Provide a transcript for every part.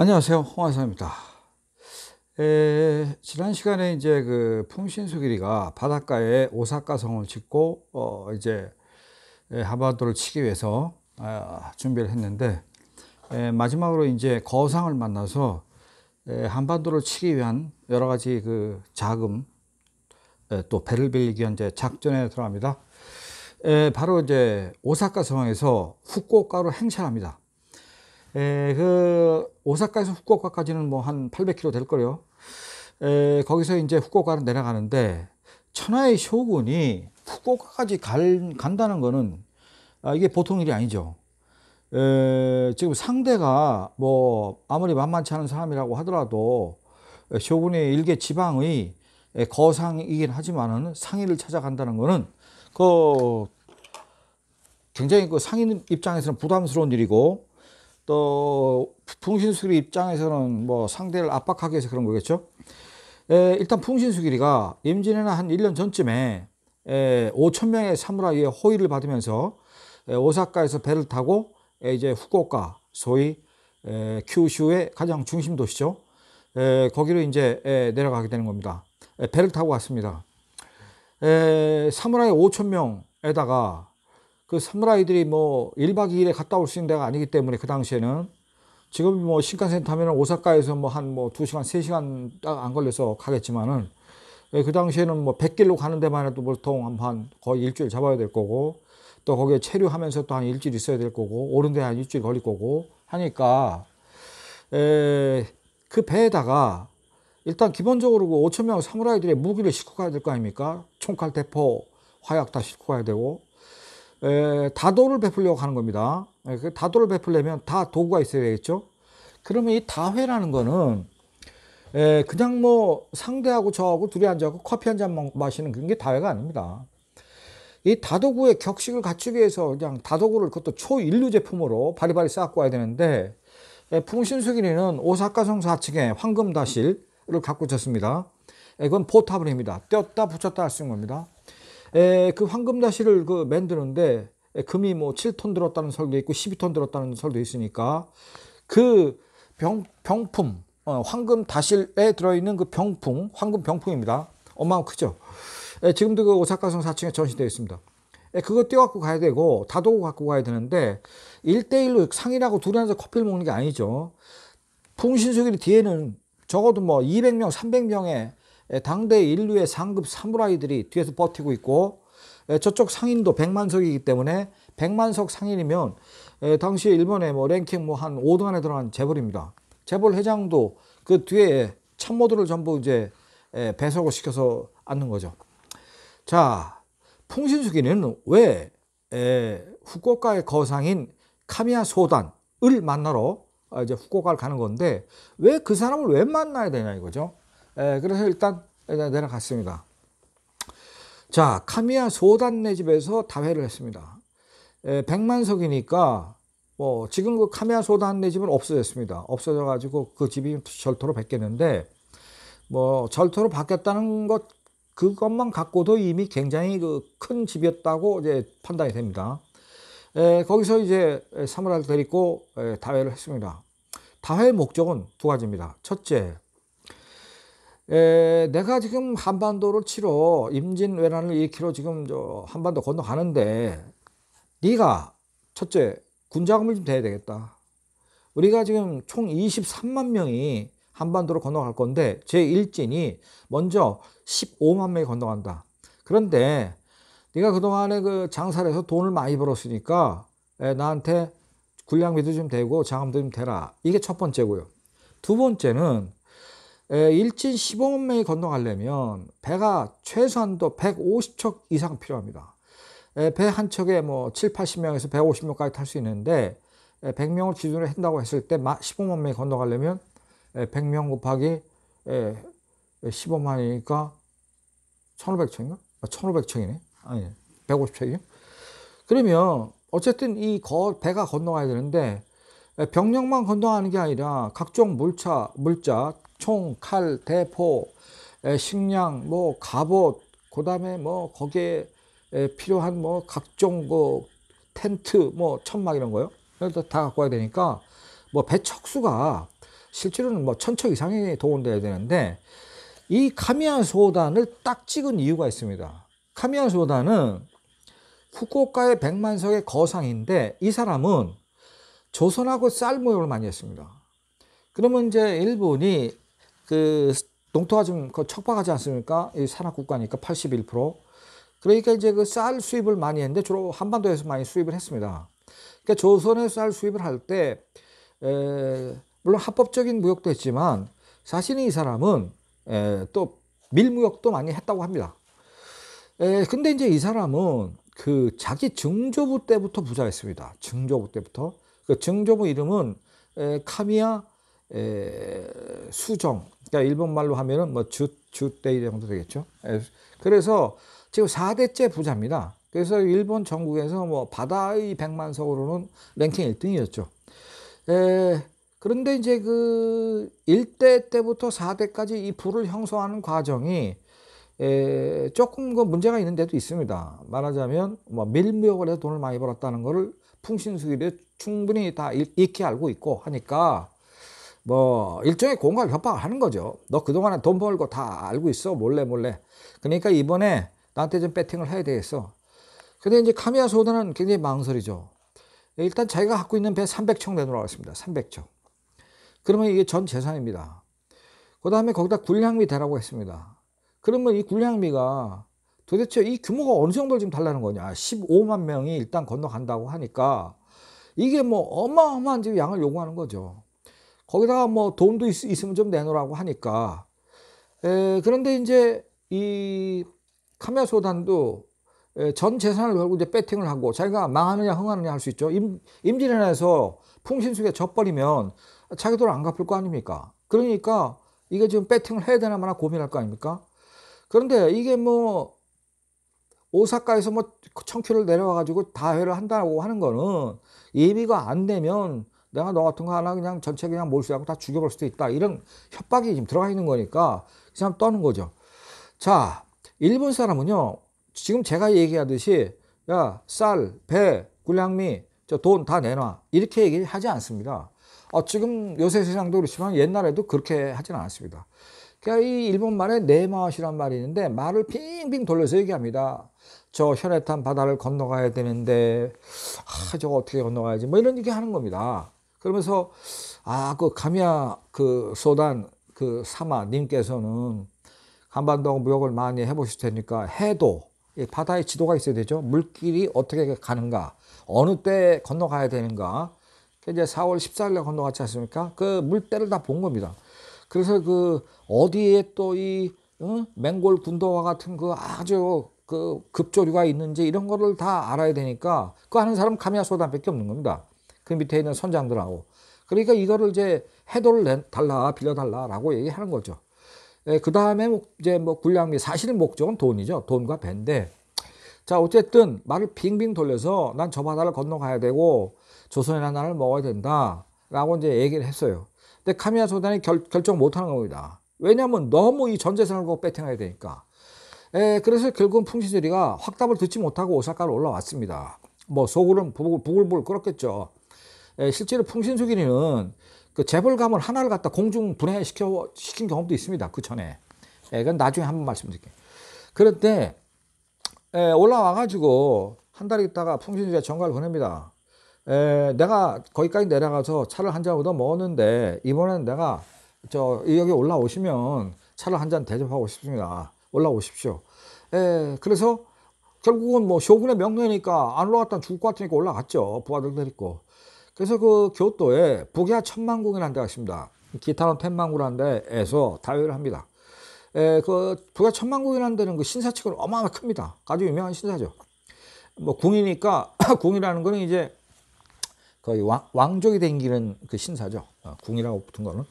안녕하세요. 홍화사입니다. 에, 지난 시간에 이제 그 풍신수 길이가 바닷가에 오사카성을 짓고 어, 이제 하바도를 치기 위해서 아, 준비를 했는데 에, 마지막으로 이제 거상을 만나서 에, 한반도를 치기 위한 여러 가지 그 자금 에, 또 배를 빌리기 위한 이제 작전에 들어갑니다. 에, 바로 이제 오사카 성에서 후쿠오카로 행차합니다. 에, 그 오사카에서 후쿠오카까지는 뭐 한 800km 될 거예요. 거기서 이제 후쿠오카로 내려가는데 천하의 쇼군이 후쿠오카까지 갈, 간다는 거는 아, 이게 보통 일이 아니죠. 에, 지금 상대가 뭐 아무리 만만치 않은 사람이라고 하더라도 쇼군의 일개 지방의 거상이긴 하지만은 상인을 찾아간다는 거는 그 굉장히 그 상인 입장에서는 부담스러운 일이고 또 풍신수리 입장에서는 뭐 상대를 압박하기 위해서 그런 거겠죠. 에, 일단 풍신수기리가 임진왜란 한 1년 전쯤에 5천명의 사무라이의 호의를 받으면서 에, 오사카에서 배를 타고 에, 이제 후쿠오카 소위 에, 큐슈의 가장 중심 도시죠. 에, 거기로 이제 에, 내려가게 되는 겁니다. 에, 배를 타고 갔습니다. 에, 사무라이 5천명에다가 그 사무라이들이 뭐 1박 2일에 갔다 올 수 있는 데가 아니기 때문에 그 당시에는 지금 뭐 신칸센 타면 오사카에서 뭐 한 뭐 2시간, 뭐 3시간 딱 안 걸려서 가겠지만은 예, 그 당시에는 뭐 백길로 가는 데만 해도 뭐 보통 한 거의 일주일 잡아야 될 거고 또 거기에 체류하면서 또 한 일주일 있어야 될 거고 오른데한 일주일 걸릴 거고 하니까 에, 예, 그 배에다가 일단 기본적으로 그 5천 명 사무라이들의 무기를 싣고 가야 될 거 아닙니까? 총칼 대포 화약 다 싣고 가야 되고 에, 다도를 베풀려고 하는 겁니다. 에, 그 다도를 베풀려면 다 도구가 있어야 되겠죠. 그러면 이 다회라는 거는 에, 그냥 뭐 상대하고 저하고 둘이 앉아서 커피 한 잔 마시는 그런 게 다회가 아닙니다. 이 다도구의 격식을 갖추기 위해서 그냥 다도구를 그것도 초인류 제품으로 바리바리 쌓고 와야 되는데 풍신수기리는 오사카성 사측에 황금다실을 갖고 쳤습니다. 이건 포탑을 입니다. 떼었다 붙였다 할 수 있는 겁니다. 에, 그 황금다시를 그 만드는데 금이 뭐 7톤 들었다는 설도 있고 12톤 들었다는 설도 있으니까 그 병, 병품 어, 황금 다실에 들어있는 그 병풍 황금 병풍입니다 엄마가 크죠 에, 지금도 그 오사카성 4층에 전시되어 있습니다 에, 그거 떼갖고 가야 되고 다도고 갖고 가야 되는데 1대1로 상인하고 둘이 앉아서 커피를 먹는 게 아니죠 풍신수길 뒤에는 적어도 뭐 200명 300명의 예, 당대 인류의 상급 사무라이들이 뒤에서 버티고 있고 예, 저쪽 상인도 백만석이기 때문에 백만석 상인이면 예, 당시 일본의 뭐 랭킹 뭐 한 5등 안에 들어간 재벌입니다. 재벌 회장도 그 뒤에 참모들을 전부 이제 배석을 시켜서 앉는 거죠. 자, 풍신수기는 왜 후쿠오카의 거상인 카미야 소단을 만나러 아, 이제 후쿠오카를 가는 건데 왜 그 사람을 왜 만나야 되냐 이거죠. 에, 예, 그래서 일단 예, 네, 내려갔습니다. 자, 카미야 소단네 집에서 다회를 했습니다. 에, 예, 백만석이니까 뭐 지금 그 카미야 소단네 집은 없어졌습니다. 없어져 가지고 그 집이 절토로 바뀌었는데 뭐 절토로 바뀌었다는 것 그것만 갖고도 이미 굉장히 그 큰 집이었다고 이제 판단이 됩니다. 에, 거기서 이제 사무라를 데리고 에, 다회를 했습니다. 다회의 목적은 두 가지입니다. 첫째, 에, 내가 지금 한반도를 치러 임진왜란을 일으키러 지금 저 한반도 건너가는데 네가 첫째 군자금을 좀 대야 되겠다. 우리가 지금 총 23만 명이 한반도로 건너갈 건데 제1진이 먼저 15만 명이 건너간다. 그런데 네가 그동안에 그 장사를 해서 돈을 많이 벌었으니까 에, 나한테 군량비도 좀 되고 장암도좀 되라. 이게 첫 번째고요. 두 번째는 예, 일진 15만 명이 건너가려면 배가 최소한도 150척 이상 필요합니다. 예, 배 한 척에 뭐 7, 80명에서 150명까지 탈 수 있는데 100명을 예, 기준으로 한다고 했을 때 15만 명이 건너가려면 100명 곱하기 15만이니까 1500척인가? 1500척이네. 아, 아니, 150척이요. 그러면 어쨌든 이 배가 건너가야 되는데 병력만 건너가는 게 아니라 각종 물차, 물자, 총, 칼, 대포, 식량, 뭐 갑옷, 그 다음에 뭐 거기에 필요한 뭐 각종 그 텐트, 뭐 천막 이런 거요. 그래서 다 갖고 와야 되니까 뭐 배척수가 실제로는 뭐 천척 이상이 동원돼야 되는데 이카미안 소단을 딱 찍은 이유가 있습니다. 카미안 소단은 후쿠오카의 백만석의 거상인데 이 사람은 조선하고 쌀 무역을 많이 했습니다. 그러면 이제 일본이 그 농토가 지금 그 척박하지 않습니까? 이 산악 국가니까 81%. 그러니까 이제 그 쌀 수입을 많이 했는데 주로 한반도에서 많이 수입을 했습니다. 그러니까 조선에서 쌀 수입을 할 때 물론 합법적인 무역도 했지만 사실은 이 사람은 에, 또 밀무역도 많이 했다고 합니다. 에, 근데 이제 이 사람은 그 자기 증조부 때부터 부자였습니다. 증조부 때부터. 그 증조부 이름은 에, 카미야 에, 수정, 그러니까 일본 말로 하면은 뭐 주, 주대이 정도 되겠죠. 에, 그래서 지금 4대째 부자입니다. 그래서 일본 전국에서 뭐 바다의 백만석으로는 랭킹 1등이었죠. 에, 그런데 이제 그 1대 때부터 4대까지 이 부를 형성하는 과정이 에, 조금 그 문제가 있는 데도 있습니다. 말하자면 뭐 밀무역을 해서 돈을 많이 벌었다는 거를 풍신수일에 충분히 다 익히 알고 있고 하니까 뭐 일종의 공갈 협박을 하는 거죠. 너 그동안에 돈 벌고 다 알고 있어 몰래 몰래. 그러니까 이번에 나한테 좀 배팅을 해야 되겠어. 근데 이제 카미야 소드는 굉장히 망설이죠. 일단 자기가 갖고 있는 배 300척 내놓으라고 했습니다. 300척. 그러면 이게 전 재산입니다. 그 다음에 거기다 군량미 대라고 했습니다. 그러면 이 군량미가 도대체 이 규모가 어느 정도를 지금 달라는 거냐. 15만 명이 일단 건너간다고 하니까 이게 뭐 어마어마한 지금 양을 요구하는 거죠. 거기다가 뭐 돈도 있, 으면좀 내놓으라고 하니까. 에, 그런데 이제 이 카메소단도 전 재산을 걸고 이제 배팅을 하고 자기가 망하느냐 흥하느냐 할 수 있죠. 임, 진왜란에서 풍신수에 져버리면 자기 돈안 갚을 거 아닙니까? 그러니까 이게 지금 배팅을 해야 되나 마나 고민할 거 아닙니까? 그런데 이게 뭐 오사카에서 뭐 청큐를 내려와가지고 다회를 한다고 하는 거는 예비가 안 되면 내가 너 같은 거 하나 그냥 전체 그냥 몰수하고 다 죽여볼 수도 있다. 이런 협박이 지금 들어가 있는 거니까 그 사람 떠는 거죠. 자, 일본 사람은요, 지금 제가 얘기하듯이, 야, 쌀, 배, 군량미돈 다 내놔. 이렇게 얘기하지 않습니다. 어, 지금 요새 세상도 그렇지만 옛날에도 그렇게 하진 않았습니다. 그러니까 이 일본 말에 내마시란 말이 있는데 말을 빙빙 돌려서 얘기합니다. 저현액탄 바다를 건너가야 되는데 아, 저거 어떻게 건너가야지 뭐 이런 얘기 하는 겁니다. 그러면서 아 그가미아그 그 소단 그 사마 님께서는 한반도 무역을 많이 해보실 테니까 해도 바다의 지도가 있어야 되죠. 물길이 어떻게 가는가, 어느 때 건너가야 되는가. 이제 4월 14일에 건너갔지 않습니까? 그 물때를 다 본 겁니다. 그래서 그 어디에 또이 응? 맹골 군도와 같은 그 아주 그 급조류가 있는지 이런 거를 다 알아야 되니까 그 하는 사람 카미아 소단밖에 없는 겁니다. 그 밑에 있는 선장들하고. 그러니까 이거를 이제 해도를 달라, 빌려달라라고 얘기하는 거죠. 예, 그 다음에 이제 뭐 군량미, 사실 목적은 돈이죠. 돈과 배인데. 자, 어쨌든 말을 빙빙 돌려서 난 저 바다를 건너가야 되고 조선이라 나라를 먹어야 된다. 라고 이제 얘기를 했어요. 근데 카미야 소단이 결, 결정 못 하는 겁니다. 왜냐하면 너무 이전 재산을 갖고 배팅해야 되니까. 에, 예, 그래서 결국은 풍신제이가 확답을 듣지 못하고 오사카로 올라왔습니다. 뭐 속으로는 부글부글 끓었겠죠. 예, 실제로 풍신수기리는 그재벌감을 하나를 갖다 공중 분해시켜 시킨 경험도 있습니다. 그 전에. 예, 이건 나중에 한번 말씀드릴게요. 그런데 예, 올라와 가지고 한 달 있다가 풍신수기가 전갈 보냅니다. 에, 내가 거기까지 내려가서 차를 한 잔 얻어 먹었는데 이번에는 내가 저 여기 올라오시면 차를 한 잔 대접하고 싶습니다. 올라오십시오. 에, 그래서 결국은 뭐 쇼군의 명령이니까 안 올라갔다 죽을 것 같으니까 올라갔죠. 부하들 데리고. 그래서 그 교토에 북야 천만궁이라는 데가 있습니다. 기타는 텐만구라는데에서 다회를 합니다. 에, 그 북야 천만궁이라는 데는 그신사측으로어마어마하 큽니다. 아주 유명한 신사죠. 뭐 궁이니까 궁이라는 거는 이제 거의 왕, 족이 댕기는 그 신사죠. 어, 궁이라고 붙은 거는.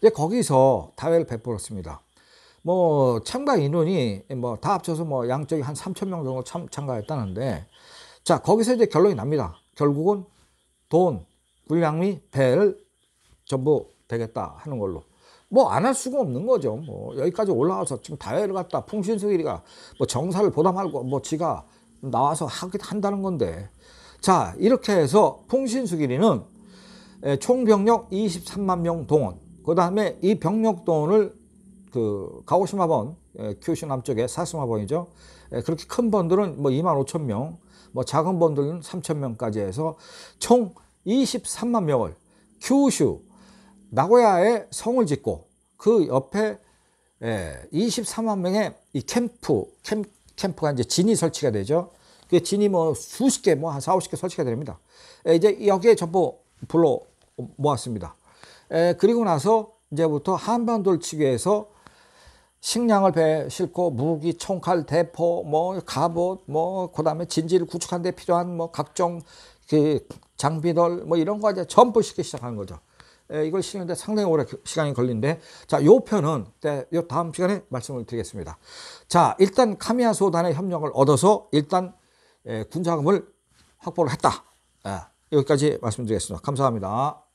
이제 거기서 다회를 베풀었습니다. 뭐 참가 인원이 뭐 다 합쳐서 뭐 양쪽이 한 3천 명 정도 참, 참가했다는데 자 거기서 이제 결론이 납니다. 결국은 돈, 불량미 벨 전부 되겠다 하는 걸로 뭐 안 할 수가 없는 거죠 뭐 여기까지 올라와서 지금 다회를 갔다 풍신수길이가뭐 정사를 보담하고 뭐 지가 나와서 하기도 한다는 건데 자 이렇게 해서 풍신수길이는 총병력 23만 명 동원 그 다음에 이 병력 동원을 그 가오시마번 큐슈 남쪽에 사스마번이죠 그렇게 큰 번들은 뭐 2만 5천 명뭐 작은 번들은 3천 명까지 해서 총 23만 명을 규슈 나고야에 성을 짓고 그 옆에 23만 예, 명의 이 캠프 캠, 캠프가 이제 진이 설치가 되죠. 그 진이 뭐 수십 개, 뭐 한 4, 50개 설치가 됩니다. 예, 이제 여기에 전부 불러 모았습니다. 예, 그리고 나서 이제부터 한반도를 치기 위해서 식량을 배 싣고 무기, 총칼, 대포, 뭐 갑옷, 뭐 그다음에 진지를 구축하는 데 필요한 뭐 각종 그 장비들 뭐 이런 거 이제 전부시기 시작하는 거죠. 예, 이걸 싣는데 상당히 오래 시간이 걸린데 자, 요 편은 네, 요 다음 시간에 말씀을 드리겠습니다. 자, 일단 카미야 소단의 협력을 얻어서 일단 예, 군자금을 확보를 했다. 예, 여기까지 말씀드리겠습니다. 감사합니다.